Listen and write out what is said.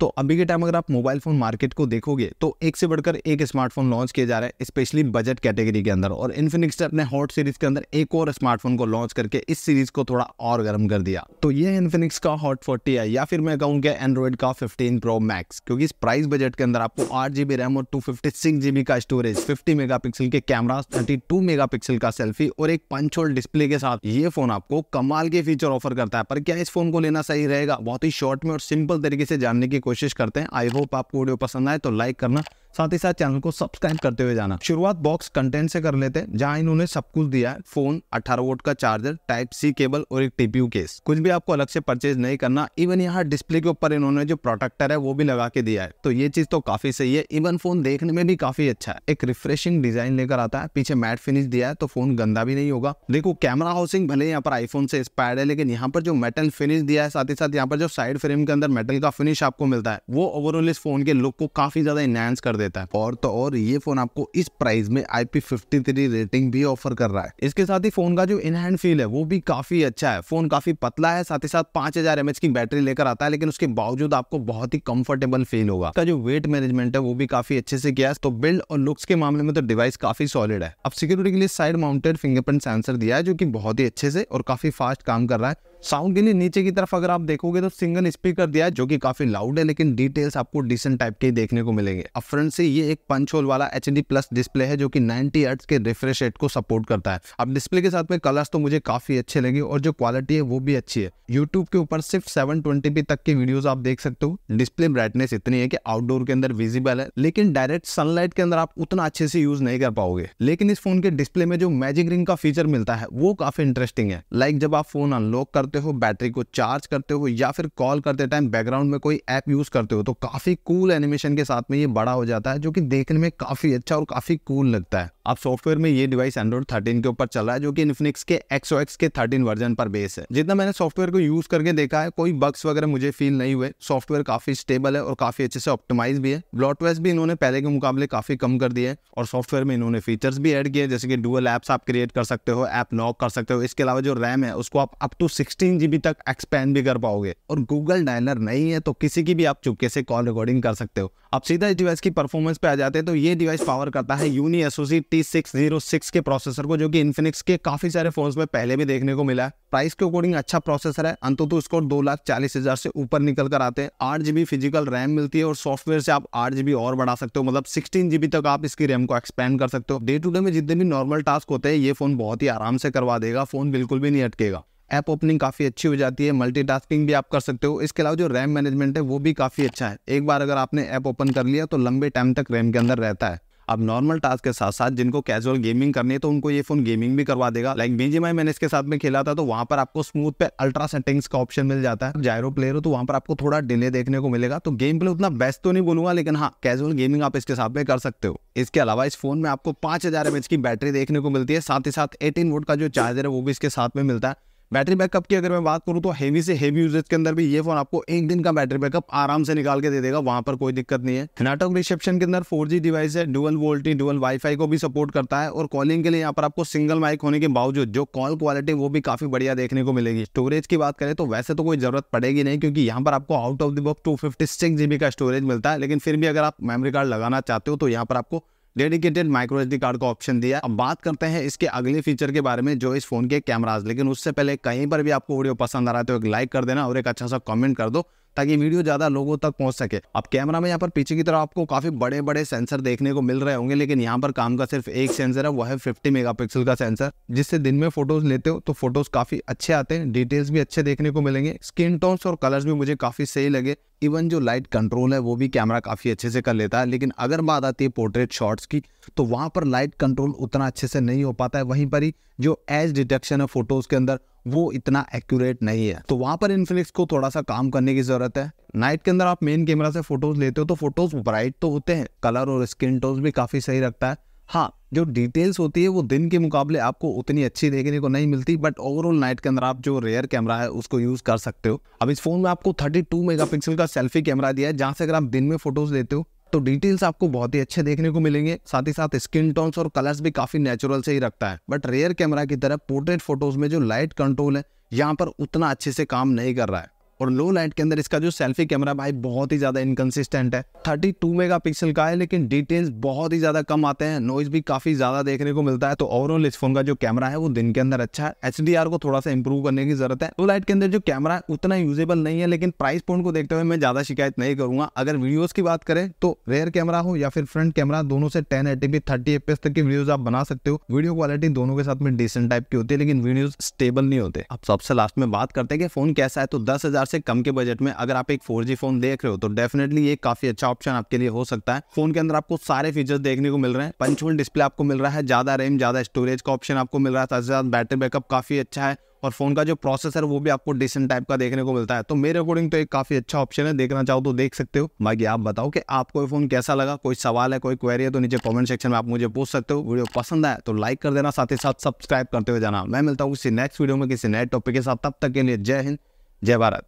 तो अभी के टाइम अगर आप मोबाइल फ़ोन मार्केट को देखोगे तो एक से बढ़कर एक स्मार्टफोन लॉन्च किया जा रहा है स्पेशली बजट कैटेगरी के अंदर और इन्फिनिक्स ने अपने हॉट सीरीज के अंदर एक और स्मार्टफोन को लॉन्च करके इस सीरीज को थोड़ा और गर्म कर दिया तो ये इन्फिनिक्स का हॉट फोर्टी है या फिर मैं क्या एंड्रॉइड का फिफ्टीन प्रो मैक्स क्योंकि इस प्राइस बजट के अंदर आपको आठ जीबी रैम और टू फिफ्टी सिक्स जीबी का स्टोरेज फिफ्टी मेगा पिक्सल के camera thirty two mega pixel का सेल्फी और एक पंच होल डिस्प्ले के साथ ये फोन आपको कमाल के फीचर ऑफर करता है पर क्या इस फोन को लेना सही रहेगा बहुत ही शॉर्ट में और सिंपल तरीके से जानने की कोशिश करते हैं आई होप आपको वीडियो पसंद आए तो लाइक करना साथ ही साथ चैनल को सब्सक्राइब करते हुए जाना शुरुआत बॉक्स कंटेंट से कर लेते हैं जहाँ इन्होंने सब कुछ दिया है फोन 18 वोट का चार्जर टाइप सी केबल और एक टीपीयू केस कुछ भी आपको अलग से परचेज नहीं करना इवन यहाँ डिस्प्ले के ऊपर इन्होंने जो प्रोटेक्टर है वो भी लगा के दिया है तो ये चीज तो काफी सही है इवन फोन देखने में भी काफी अच्छा है एक रिफ्रेशिंग डिजाइन लेकर आता है पीछे मैट फिनिश दिया है तो फोन गंदा भी नहीं होगा देखो कैमरा हाउसिंग भले यहाँ पर आईफोन से इंस्पायर्ड है लेकिन यहाँ पर जो मेटल फिनिश दिया है साथ ही साथ यहाँ पर जो साइड फ्रेम के अंदर मेटल का फिनिश आपको मिलता है वो ओवरऑल इस फोन के लुक को काफी ज्यादा इनहेंस कर देता है और तो और ये फोन आपको इस प्राइस में IP53 रेटिंग भी ऑफर कर रहा है इसके साथ ही फोन का जो इनहैंड फील है वो भी काफी अच्छा है फोन काफी पतला है साथ ही साथ पांच हजार की बैटरी लेकर आता है लेकिन उसके बावजूद आपको बहुत ही कंफर्टेबल फील होगा इसका जो वेट मैनेजमेंट है वो भी काफी अच्छे से किया है तो बिल्ड और लुक्स के मामले में तो डिवाइस काफी सॉलिड है अब सिक्योरिटी के लिए साइड माउंटेड फिंगरप्रिंट सेंसर दिया है जो की बहुत ही अच्छे से और काफी फास्ट काम कर रहा है साउंड के लिए नीचे की तरफ अगर आप देखोगे तो सिंगल स्पीकर दिया है जो कि काफी लाउड है लेकिन डिटेल्स आपको डिसेंट टाइप के देखने को मिलेंगे अब फ्रंट से ये एक पंच होल वाला एच प्लस डिस्प्ले है जो कि 90 हर्ट्स के रिफ्रेश रेट को सपोर्ट करता है अब डिस्प्ले के साथ में कलर्स तो मुझे काफी अच्छे लगे और जो क्वालिटी है वो भी अच्छी है यूट्यूब के ऊपर सिर्फ सेवन तक की वीडियोज आप देख सकते हो डिस्प्ले ब्राइटनेस इतनी है कि आउटडोर के अंदर विजिबल है लेकिन डायरेक्ट सनलाइट के अंदर आप उतना अच्छे से यूज नहीं कर पाओगे लेकिन इस फोन के डिस्प्ले में जो मैजिक रिंग का फीचर मिलता है वो काफी इंटरेस्टिंग है लाइक जब आप फोन अनलॉक कर करते हो बैटरी को चार्ज करते हो या फिर कॉल करते टाइम बैकग्राउंड में कोई ऐप यूज़ करते हो तो काफ़ी कूल एनिमेशन के साथ में ये बड़ा हो जाता है जो कि देखने में काफ़ी अच्छा और काफ़ी कूल लगता है अब सॉफ्टवेयर में ये डिवाइस एंड्रॉइड थर्टीन के ऊपर चल रहा है जो कि इन्फिनिक्स के एक्सो एक्स के थर्टीन वर्जन पर बेस है जितना मैंने सॉफ्टवेयर को यूज करके देखा है कोई बग्स वगैरह मुझे फील नहीं हुए सॉफ्टवेयर काफी स्टेबल है और काफी अच्छे से ऑप्टिमाइज भी है ब्लॉटवेस भी इन्होंने पहले के मुकाबले काफी कम कर दिए और सॉफ्टवेयर में इन्होंने फीचर्स भी एड किए जैसे कि डुअल एप्स आप क्रिएट कर सकते हो ऐप लॉक कर सकते हो इसके अलावा जो रैम है उसको आप up to six sixteen GB तक एक्सपेंड भी कर पाओगे और गूगल डायलर नहीं है तो किसी की भी आप चुपके से कॉल रिकॉर्डिंग कर सकते हो आप सीधा इस डिवाइस की परफॉर्मेंस पे आ जाते हैं तो ये डिवाइस पावर करता है Unisoc T six zero six के प्रोसेसर को जो कि इन्फिनिक्स के काफी सारे फोन में पहले भी देखने को मिला है प्राइस के अकॉर्डिंग अच्छा प्रोसेसर है अंत तो स्कोर दो लाख चालीस हजार से ऊपर निकल कर आते हैं आठ जीबी फिजिकल रैम मिलती है और सॉफ्टवेयर से आप आठ जीबी और बढ़ा सकते हो मतलब सिक्सटीन जीबी तक आप इसकी रैम को एक्सपेंड कर सकते हो डे टू डे में जितने भी नॉर्मल टास्क होते हैं ये फोन बहुत ही आराम से करवा देगा फोन बिल्कुल भी नहीं अटकेगा ऐप ओपनिंग काफ़ी अच्छी हो जाती है मल्टीटास्किंग भी आप कर सकते हो इसके अलावा जो रैम मैनेजमेंट है वो भी काफ़ी अच्छा है एक बार अगर आपने ऐप ओपन कर लिया तो लंबे टाइम तक रैम के अंदर रहता है अब नॉर्मल टास्क के साथ साथ जिनको कैजुअल गेमिंग करनी है तो उनको ये फोन गेमिंग भी करवा देगा लाइक बीजीएमआई मैंने इसके साथ में खेला था तो वहां पर आपको स्मूथ पे अल्ट्रा सेटिंग्स का ऑप्शन मिल जाता है जायरो प्लेयर हो तो वहां पर आपको थोड़ा डिले देखने को मिलेगा तो गेम प्ले उतना बेस्ट तो नहीं बोलूंगा लेकिन हाँ कैजुअल गेमिंग आप इसके साथ में कर सकते हो इसके अलावा इस फोन में आपको पांच हजार की बैटरी देखने को मिलती है साथ ही साथ एटीन वोट का जो चार्जर है वो भी इसके साथ में मिलता है बैटरी बैकअप की अगर मैं बात करूँ तो हेवी से हेवी यूजेज के अंदर भी ये फोन आपको एक दिन का बैटरी बैकअप आराम से निकाल के दे देगा वहाँ पर कोई दिक्कत नहीं है नेटवर्क रिसेप्शन के अंदर फोर डिवाइस है डुअल वोल्टी डुअल वाईफाई को भी सपोर्ट करता है और कॉलिंग के लिए यहाँ पर आपको सिंगल माइक होने के बावजूद जो कॉल क्वालिटी वो भी काफी बढ़िया देखने को मिलेगी स्टोरेज की बात करें तो वैसे तो कोई जरूरत पड़ेगी नहीं क्योंकि यहाँ पर आपको out of the box two का स्टोरेज मिलता है लेकिन फिर भी अगर आप मेमोरी कार्ड लगाना चाहते हो तो यहाँ पर आपको डेडिकेटेड माइक्रो एच कार्ड का ऑप्शन दिया अब बात करते हैं इसके अगले फीचर के बारे में जो इस फोन के कैमराज लेकिन उससे पहले कहीं पर भी आपको वीडियो पसंद आ रहा है तो एक लाइक कर देना और एक अच्छा सा कमेंट कर दो ताकि वीडियो ज्यादा लोगों तक पहुंच सके अब कैमरा में यहाँ पर पीछे की तरफ आपको काफी बड़े बड़े सेंसर देखने को मिल रहे होंगे लेकिन यहाँ पर काम का सिर्फ एक सेंसर है वो है फिफ्टी मेगापिक्सल का सेंसर जिससे दिन में फोटोज लेते हो तो फोटोज काफी अच्छे आते हैं डिटेल्स भी अच्छे देखने को मिलेंगे स्किन टोन्स और कलर्स भी मुझे काफी सही लगे इवन जो लाइट कंट्रोल है वो भी कैमरा काफ़ी अच्छे से कर लेता है लेकिन अगर बात आती है पोर्ट्रेट शॉट्स की तो वहाँ पर लाइट कंट्रोल उतना अच्छे से नहीं हो पाता है वहीं पर ही जो एज डिटेक्शन है फोटोज़ के अंदर वो इतना एक्यूरेट नहीं है तो वहाँ पर इनफ्लिक्स को थोड़ा सा काम करने की ज़रूरत है नाइट के अंदर आप मेन कैमरा से फोटोज़ लेते हो तो फोटोज़ ब्राइट तो होते हैं कलर और स्किन टोज भी काफ़ी सही रखता है हाँ जो डिटेल्स होती है वो दिन के मुकाबले आपको उतनी अच्छी देखने को नहीं मिलती बट ओवरऑल नाइट के अंदर आप जो रेयर कैमरा है उसको यूज़ कर सकते हो अब इस फ़ोन में आपको 32 मेगापिक्सल का सेल्फी कैमरा दिया है जहाँ से अगर आप दिन में फोटोज लेते हो तो डिटेल्स आपको बहुत ही अच्छे देखने को मिलेंगे साथ ही साथ स्किन टोन्स और कलर्स भी काफ़ी नेचुरल से ही रखता है बट रेयर कैमरा की तरह पोर्ट्रेट फोटोज में जो लाइट कंट्रोल है यहाँ पर उतना अच्छे से काम नहीं कर रहा है और लो लाइट के अंदर इसका जो सेल्फी कैमरा भाई बहुत ही ज़्यादा इनकंसिस्टेंट है थर्टी टू मेगा पिक्सल का है लेकिन डिटेल्स बहुत ही ज़्यादा कम आते हैं नॉइज़ भी काफ़ी ज़्यादा देखने को मिलता है तो ओवरऑल इस फोन का जो कैमरा है वो दिन के अंदर अच्छा है एच को थोड़ा सा इंप्रूव करने की ज़रूरत है लो लाइट के अंदर जो कैमरा उतना यूजेबल नहीं है लेकिन प्राइस पॉइंट को देखते हुए मैं ज़्यादा शिकायत नहीं करूंगा अगर वीडियोज़ की बात करें तो रेयर कैमरा हो या फिर फ्रंट कैमरा दोनों से टेन एटीपी थर्टी एपीएस तक की वीडियोज आप बना सकते हो वीडियो क्वालिटी दोनों के साथ में डिसेंट टाइप की होती है लेकिन वीडियोज स्टेबल नहीं होते अब सबसे लास्ट में बात करते हैं कि फोन कैसा है तो दस हजार से कम के बजट में अगर आप एक फोर फोन देख रहे हो तो डेफिनेटली ये काफी अच्छा ऑप्शन आपके लिए हो सकता है फोन के अंदर आपको सारे फीचर्स देखने को मिल रहे हैं पंचोल डिस्प्ले आपको मिल रहा है ज्यादा रैम ज्यादा स्टोरेज का ऑप्शन आपको मिल रहा है साथ साथ बैटरी बैकअप काफी अच्छा है और फोन का जो प्रोसेसर वो भी आपको डिसेंट टाइप का देखने को मिलता है तो मेरे अकॉर्डिंग तो एक काफी अच्छा ऑप्शन है देखना चाहो तो देख सकते हो बाकी आप बताओ कि आपको ये फोन कैसा लगा कोई सवाल है कोई क्वेरी है तो नीचे कमेंट सेक्शन में आप मुझे पूछ सकते हो वीडियो पसंद आया तो लाइक कर देना साथ ही साथ सब्सक्राइब करते हुए जाना मैं मिलता हूँ किसी नेक्स्ट वीडियो में किसी नए टॉपिक के साथ तब तक के लिए जय हिंद जय भारत